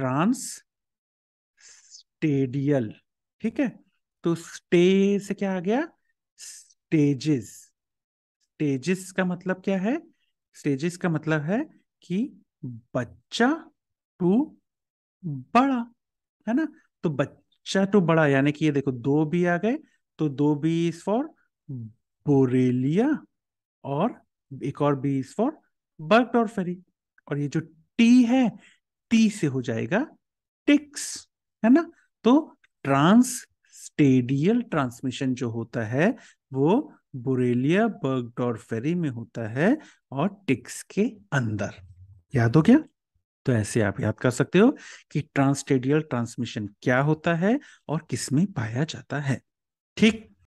trans स्टेडियल ठीक है तो स्टे से क्या आ गया स्टेजेस स्टेजेस का मतलब क्या है स्टेजेस का मतलब है कि बच्चा टू बड़ा है ना तो बच्चा टू बड़ा यानी कि ये देखो दो बी आ गए तो दो बी इज फॉर बोरेलिया और एक और बी इज फॉर फेरी और ये जो टी है टी से हो जाएगा टिक्स है ना तो ट्रांस स्टेडियल ट्रांसमिशन जो होता है वो बुरेलिया बर्गडॉर्फेरी में होता है और टिक्स के अंदर याद हो गया तो ऐसे आप याद कर सकते हो कि ट्रांसस्टेडियल ट्रांसमिशन क्या होता है और किसमें पाया जाता है ठीक